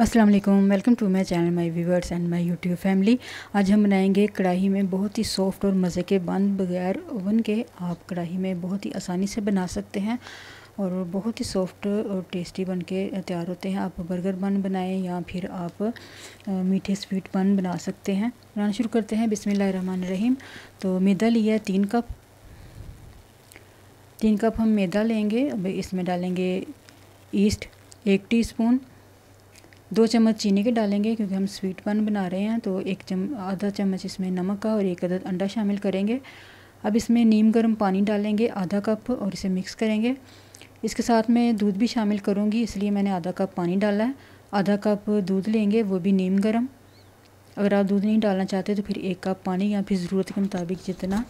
अस्सलाम वालेकुम welcome to my channel my viewers and my YouTube family आज हम बनाएंगे कढ़ाई में बहुत ही सॉफ्ट और मज़े के बंद बगैर ओवन के आप कढ़ाई में बहुत ही आसानी से बना सकते हैं और बहुत ही सॉफ्ट और टेस्टी बन के तैयार होते हैं आप बर्गर बन बनाएं या फिर आप मीठे स्वीट बन बना सकते हैं बनाना शुरू करते हैं बिसमीम रहीम तो मैदा लिया तीन कप तीन कप हम मैदा लेंगे अब इसमें डालेंगे ईस्ट एक स्पून दो चम्मच चीनी के डालेंगे क्योंकि हम स्वीट पन बना रहे हैं तो एक चम आधा चम्मच इसमें नमक का और एक अदद अंडा शामिल करेंगे अब इसमें नीम गर्म पानी डालेंगे आधा कप और इसे मिक्स करेंगे इसके साथ मैं दूध भी शामिल करूँगी इसलिए मैंने आधा कप पानी डाला है आधा कप दूध लेंगे वो भी नीम गर्म अगर आप दूध नहीं डालना चाहते तो फिर एक कप पानी या फिर ज़रूरत के मुताबिक जितना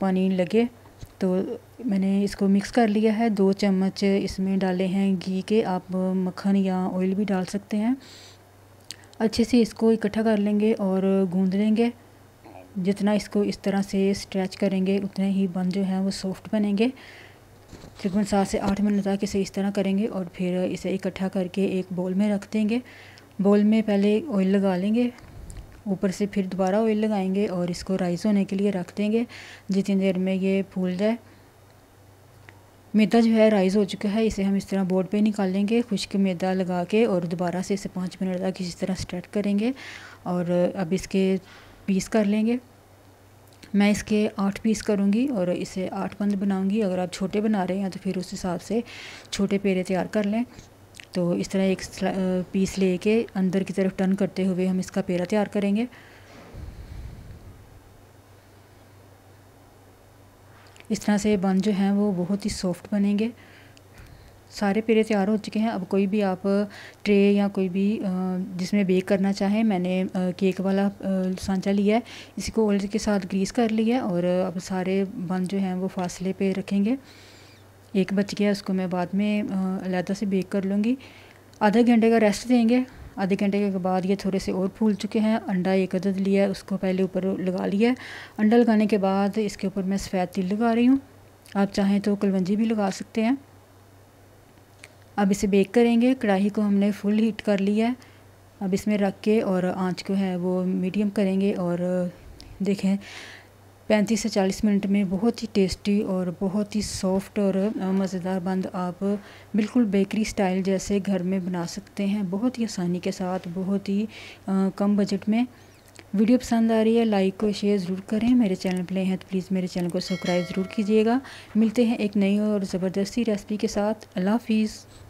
पानी लगे तो मैंने इसको मिक्स कर लिया है दो चम्मच इसमें डाले हैं घी के आप मक्खन या ऑयल भी डाल सकते हैं अच्छे से इसको इकट्ठा कर लेंगे और गूंद लेंगे जितना इसको इस तरह से स्ट्रेच करेंगे उतने ही बन जो हैं वो सॉफ्ट बनेंगे तकरीबन सात से आठ मिनट तक इसे इस तरह करेंगे और फिर इसे इकट्ठा करके एक बोल में रख देंगे बोल में पहले ऑयल लगा लेंगे ऊपर से फिर दोबारा ऑयल लगाएंगे और इसको राइस होने के लिए रख देंगे जितनी देर में ये फूल जाए मैदा जो है राइस हो चुका है इसे हम इस तरह बोर्ड पे निकालेंगे खुश्क मैदा लगा के और दोबारा से इसे पाँच मिनट तक इसी तरह स्टार्ट करेंगे और अब इसके पीस कर लेंगे मैं इसके आठ पीस करूँगी और इसे आठ बंद बनाऊँगी अगर आप छोटे बना रहे हैं तो फिर उस हिसाब से छोटे पेड़े तैयार कर लें तो इस तरह एक पीस ले के अंदर की तरफ टर्न करते हुए हम इसका पेड़ा तैयार करेंगे इस तरह से बन जो हैं वो बहुत ही सॉफ्ट बनेंगे सारे पेड़े तैयार हो चुके हैं अब कोई भी आप ट्रे या कोई भी जिसमें बेक करना चाहें मैंने केक वाला सांचा लिया है इसी को ऑयल के साथ ग्रीस कर लिया है और अब सारे बन जो हैं वो फासले पे रखेंगे एक बच गया उसको मैं बाद में अलहदा से बेक कर लूँगी आधे घंटे का रेस्ट देंगे आधे घंटे के बाद ये थोड़े से और फूल चुके हैं अंडा एक अदद लिया है उसको पहले ऊपर लगा लिया है अंडा लगाने के बाद इसके ऊपर मैं सफ़ेद तिल लगा रही हूँ आप चाहें तो कलवंजी भी लगा सकते हैं अब इसे बेक करेंगे कढ़ाई को हमने फुल हीट कर लिया है अब इसमें रख के और आँच को है वो मीडियम करेंगे और देखें पैंतीस से चालीस मिनट में बहुत ही टेस्टी और बहुत ही सॉफ्ट और मज़ेदार बंद आप बिल्कुल बेकरी स्टाइल जैसे घर में बना सकते हैं बहुत ही आसानी के साथ बहुत ही आ, कम बजट में वीडियो पसंद आ रही है लाइक और शेयर ज़रूर करें मेरे चैनल पर हैं तो प्लीज़ मेरे चैनल को सब्सक्राइब ज़रूर कीजिएगा मिलते हैं एक नई और ज़बरदस्ती रेसिपी के साथ अल्लाह हाफिज़